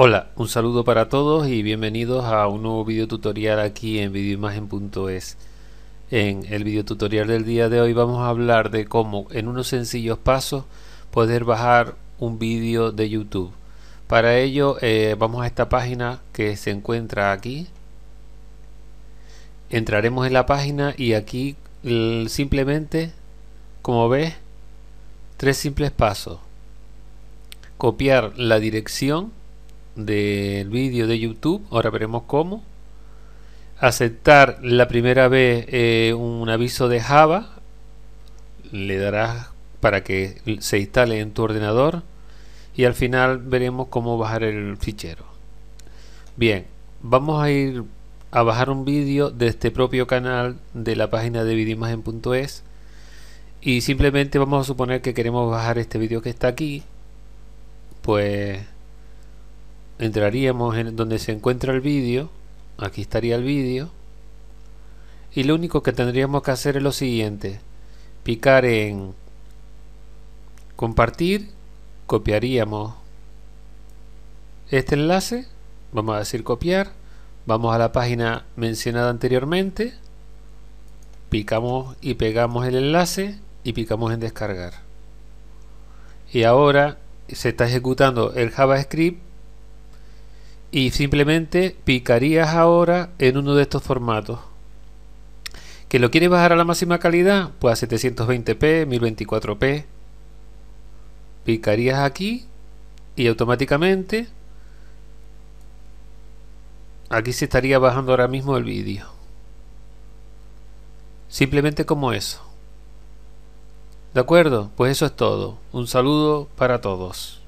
Hola, un saludo para todos y bienvenidos a un nuevo video tutorial aquí en videoimagen.es. En el video tutorial del día de hoy vamos a hablar de cómo en unos sencillos pasos poder bajar un vídeo de YouTube. Para ello eh, vamos a esta página que se encuentra aquí. Entraremos en la página y aquí simplemente, como ves, tres simples pasos. Copiar la dirección del vídeo de YouTube, ahora veremos cómo. Aceptar la primera vez eh, un aviso de Java, le darás para que se instale en tu ordenador y al final veremos cómo bajar el fichero. Bien, vamos a ir a bajar un vídeo de este propio canal de la página de vidimagen.es y simplemente vamos a suponer que queremos bajar este vídeo que está aquí pues entraríamos en donde se encuentra el vídeo aquí estaría el vídeo y lo único que tendríamos que hacer es lo siguiente picar en compartir copiaríamos este enlace vamos a decir copiar vamos a la página mencionada anteriormente picamos y pegamos el enlace y picamos en descargar y ahora se está ejecutando el JavaScript y simplemente picarías ahora en uno de estos formatos. ¿Que lo quieres bajar a la máxima calidad? Pues a 720p, 1024p. Picarías aquí y automáticamente aquí se estaría bajando ahora mismo el vídeo. Simplemente como eso. ¿De acuerdo? Pues eso es todo. Un saludo para todos.